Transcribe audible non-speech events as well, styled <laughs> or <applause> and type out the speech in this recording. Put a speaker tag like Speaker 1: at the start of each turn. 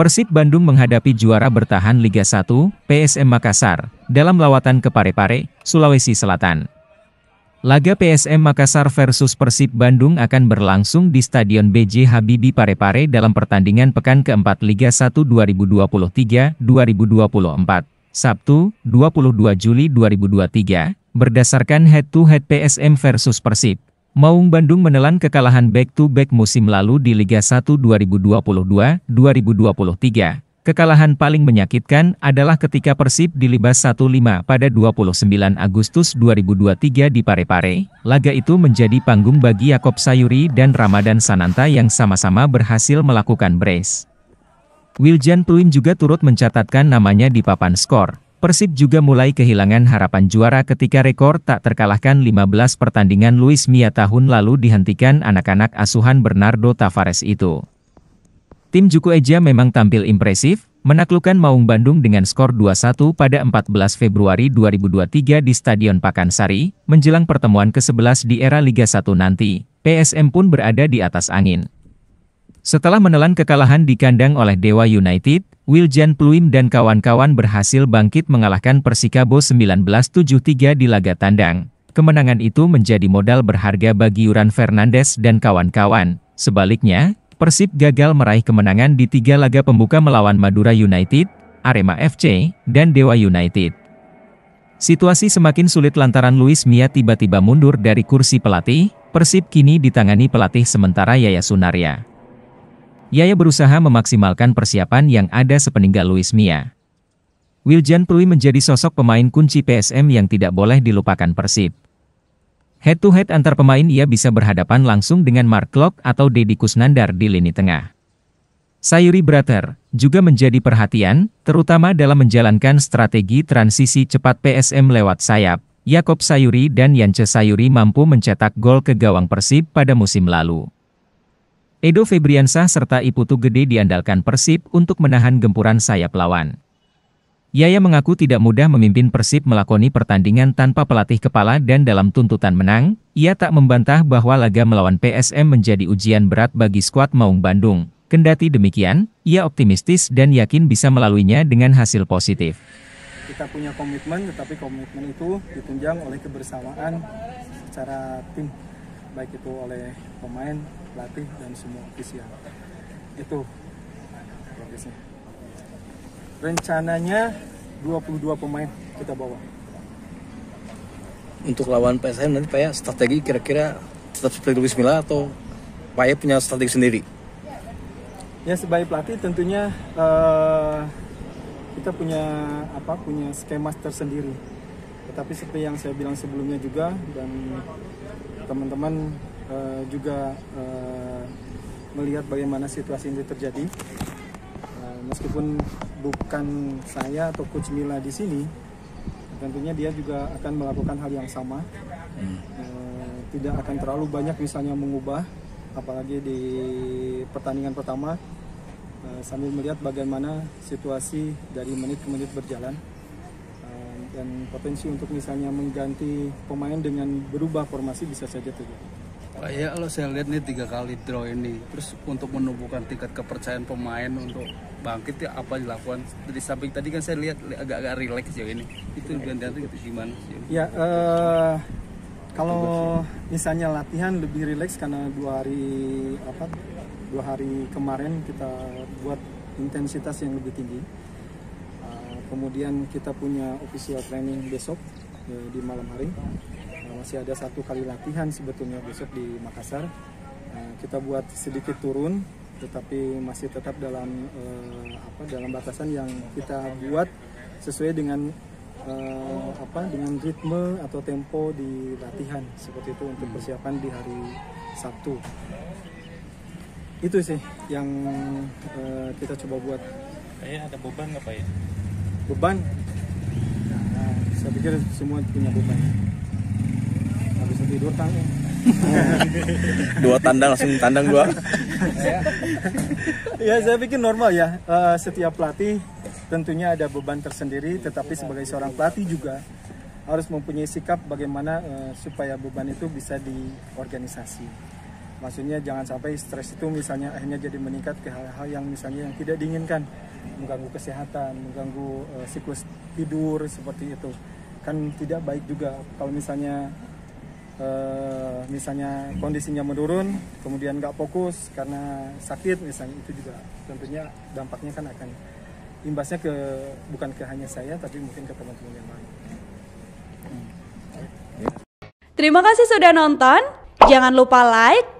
Speaker 1: Persib Bandung menghadapi juara bertahan Liga 1, PSM Makassar, dalam lawatan ke Parepare, Sulawesi Selatan. Laga PSM Makassar versus Persib Bandung akan berlangsung di Stadion BJ Habibie Parepare dalam pertandingan pekan keempat Liga 1 2023-2024, Sabtu, 22 Juli 2023, berdasarkan head-to-head -head PSM versus Persib. Maung Bandung menelan kekalahan back-to-back -back musim lalu di Liga 1 2022-2023. Kekalahan paling menyakitkan adalah ketika Persib dilibas 1-5 pada 29 Agustus 2023 di Parepare. Laga itu menjadi panggung bagi Yakob Sayuri dan Ramadan Sananta yang sama-sama berhasil melakukan brace. Wiljan Pluin juga turut mencatatkan namanya di papan skor. Persib juga mulai kehilangan harapan juara ketika rekor tak terkalahkan 15 pertandingan Luis Mia tahun lalu dihentikan anak-anak asuhan Bernardo Tavares itu. Tim Juku Eja memang tampil impresif, menaklukkan Maung Bandung dengan skor 2-1 pada 14 Februari 2023 di Stadion Pakansari, menjelang pertemuan ke-11 di era Liga 1 nanti. PSM pun berada di atas angin. Setelah menelan kekalahan di kandang oleh Dewa United, Wiljan Pluim dan kawan-kawan berhasil bangkit mengalahkan Persikabo 1973 di laga tandang. Kemenangan itu menjadi modal berharga bagi Yuran Fernandes dan kawan-kawan. Sebaliknya, Persib gagal meraih kemenangan di tiga laga pembuka melawan Madura United, Arema FC, dan Dewa United. Situasi semakin sulit lantaran Luis Mia tiba-tiba mundur dari kursi pelatih, Persib kini ditangani pelatih sementara Yaya Sunaria. Yaya berusaha memaksimalkan persiapan yang ada sepeninggal Luis Mia. Wiljan Prui menjadi sosok pemain kunci PSM yang tidak boleh dilupakan Persib. Head to head antar pemain ia bisa berhadapan langsung dengan Mark Klok atau Deddy Kusnandar di lini tengah. Sayuri Brater juga menjadi perhatian, terutama dalam menjalankan strategi transisi cepat PSM lewat sayap. Yakob Sayuri dan Yance Sayuri mampu mencetak gol ke gawang Persib pada musim lalu. Edo Febriansah serta Iputu Gede diandalkan Persib untuk menahan gempuran sayap lawan. Yaya mengaku tidak mudah memimpin Persib melakoni pertandingan tanpa pelatih kepala dan dalam tuntutan menang, ia tak membantah bahwa laga melawan PSM menjadi ujian berat bagi skuad Maung Bandung. Kendati demikian, ia optimistis dan yakin bisa melaluinya dengan hasil positif.
Speaker 2: Kita punya komitmen, tetapi komitmen itu ditunjang oleh kebersamaan secara tim baik itu oleh pemain, pelatih dan semua ofisial. Itu progresnya. Rencananya 22 pemain kita bawa. Untuk lawan PSM nanti Pak ya strategi kira-kira tetap seperti Luis Milla atau Pak ya punya strategi sendiri? Ya sebagai pelatih tentunya uh, kita punya apa punya skema tersendiri. Tetapi seperti yang saya bilang sebelumnya juga dan teman-teman uh, juga uh, melihat bagaimana situasi ini terjadi. Uh, meskipun bukan saya atau Coach Mila di sini, tentunya dia juga akan melakukan hal yang sama. Uh, tidak akan terlalu banyak misalnya mengubah, apalagi di pertandingan pertama uh, sambil melihat bagaimana situasi dari menit ke menit berjalan dan potensi untuk misalnya mengganti pemain dengan berubah formasi bisa saja terjadi. Ya kalau saya lihat nih tiga kali draw ini, terus untuk menumbuhkan tingkat kepercayaan pemain untuk bangkit ya apa dilakukan dari samping tadi kan saya lihat agak-agak rileks ya ini itu ganti itu gimana Sih? ya uh, kalau misalnya latihan lebih rileks karena dua hari apa dua hari kemarin kita buat intensitas yang lebih tinggi kemudian kita punya official training besok ya, di malam hari nah, masih ada satu kali latihan sebetulnya besok di Makassar nah, kita buat sedikit turun tetapi masih tetap dalam eh, apa dalam batasan yang kita buat sesuai dengan eh, apa dengan ritme atau tempo di latihan seperti itu untuk persiapan di hari Sabtu itu sih yang eh, kita coba buat
Speaker 1: kayaknya ada beban nggak pak ya
Speaker 2: beban saya pikir semua punya beban habis tidur tanggung
Speaker 1: dua <laughs> tandang langsung tandang dua
Speaker 2: iya. ya saya pikir normal ya eh, setiap pelatih tentunya ada beban tersendiri tetapi sebagai seorang pelatih juga harus mempunyai sikap bagaimana eh, supaya beban itu bisa diorganisasi maksudnya jangan sampai stres itu misalnya akhirnya jadi meningkat ke hal-hal yang misalnya yang tidak diinginkan mengganggu kesehatan mengganggu uh, siklus tidur seperti itu kan tidak baik juga kalau misalnya uh, misalnya kondisinya menurun kemudian nggak fokus karena sakit misalnya itu juga tentunya dampaknya kan akan imbasnya ke bukan ke hanya saya tapi mungkin ke teman-teman yang lain. Hmm. Ya. Terima kasih sudah nonton. Jangan lupa like,